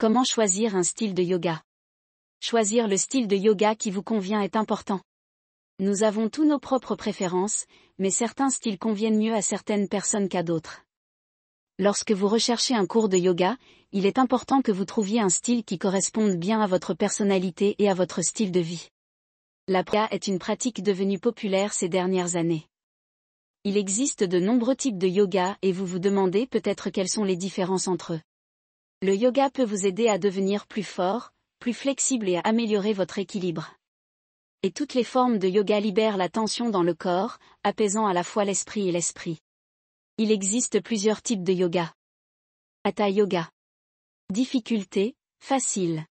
Comment choisir un style de yoga Choisir le style de yoga qui vous convient est important. Nous avons tous nos propres préférences, mais certains styles conviennent mieux à certaines personnes qu'à d'autres. Lorsque vous recherchez un cours de yoga, il est important que vous trouviez un style qui corresponde bien à votre personnalité et à votre style de vie. La yoga est une pratique devenue populaire ces dernières années. Il existe de nombreux types de yoga et vous vous demandez peut-être quelles sont les différences entre eux. Le yoga peut vous aider à devenir plus fort, plus flexible et à améliorer votre équilibre. Et toutes les formes de yoga libèrent la tension dans le corps, apaisant à la fois l'esprit et l'esprit. Il existe plusieurs types de yoga. Hatha yoga. Difficulté, facile.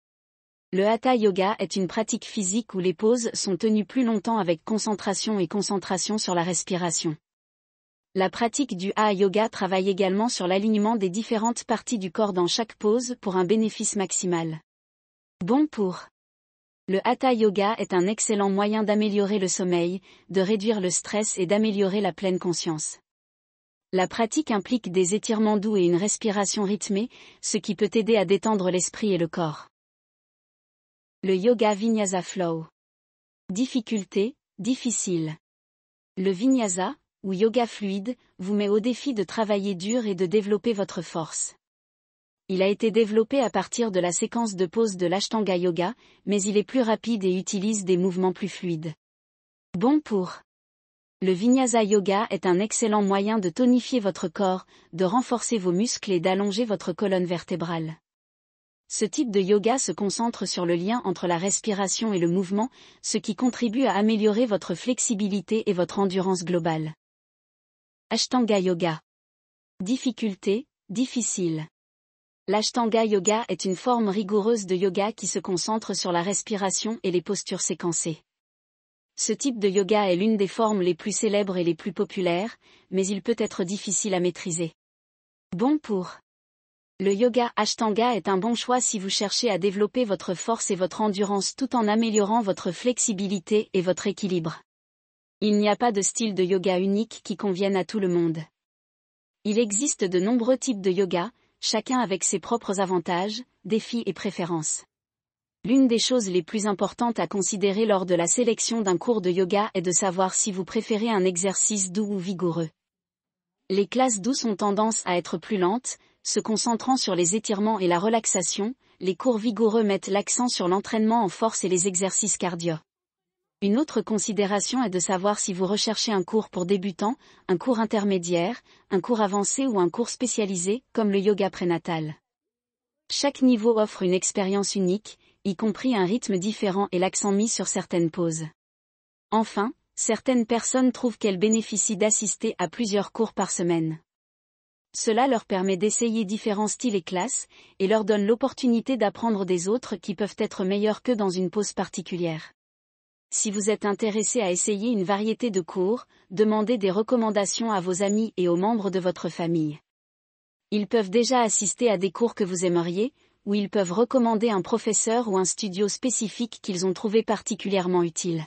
Le hatha yoga est une pratique physique où les poses sont tenues plus longtemps avec concentration et concentration sur la respiration. La pratique du Hatha Yoga travaille également sur l'alignement des différentes parties du corps dans chaque pose pour un bénéfice maximal. Bon pour Le Hatha Yoga est un excellent moyen d'améliorer le sommeil, de réduire le stress et d'améliorer la pleine conscience. La pratique implique des étirements doux et une respiration rythmée, ce qui peut aider à détendre l'esprit et le corps. Le yoga vinyasa flow. Difficulté, difficile. Le vinyasa, ou yoga fluide, vous met au défi de travailler dur et de développer votre force. Il a été développé à partir de la séquence de poses de l'Ashtanga Yoga, mais il est plus rapide et utilise des mouvements plus fluides. Bon pour le Vinyasa Yoga est un excellent moyen de tonifier votre corps, de renforcer vos muscles et d'allonger votre colonne vertébrale. Ce type de yoga se concentre sur le lien entre la respiration et le mouvement, ce qui contribue à améliorer votre flexibilité et votre endurance globale. Ashtanga Yoga. Difficulté, difficile. L'Ashtanga Yoga est une forme rigoureuse de yoga qui se concentre sur la respiration et les postures séquencées. Ce type de yoga est l'une des formes les plus célèbres et les plus populaires, mais il peut être difficile à maîtriser. Bon pour. Le yoga Ashtanga est un bon choix si vous cherchez à développer votre force et votre endurance tout en améliorant votre flexibilité et votre équilibre. Il n'y a pas de style de yoga unique qui convienne à tout le monde. Il existe de nombreux types de yoga, chacun avec ses propres avantages, défis et préférences. L'une des choses les plus importantes à considérer lors de la sélection d'un cours de yoga est de savoir si vous préférez un exercice doux ou vigoureux. Les classes douces ont tendance à être plus lentes, se concentrant sur les étirements et la relaxation, les cours vigoureux mettent l'accent sur l'entraînement en force et les exercices cardio. Une autre considération est de savoir si vous recherchez un cours pour débutants, un cours intermédiaire, un cours avancé ou un cours spécialisé, comme le yoga prénatal. Chaque niveau offre une expérience unique, y compris un rythme différent et l'accent mis sur certaines pauses. Enfin, certaines personnes trouvent qu'elles bénéficient d'assister à plusieurs cours par semaine. Cela leur permet d'essayer différents styles et classes, et leur donne l'opportunité d'apprendre des autres qui peuvent être meilleurs que dans une pause particulière. Si vous êtes intéressé à essayer une variété de cours, demandez des recommandations à vos amis et aux membres de votre famille. Ils peuvent déjà assister à des cours que vous aimeriez, ou ils peuvent recommander un professeur ou un studio spécifique qu'ils ont trouvé particulièrement utile.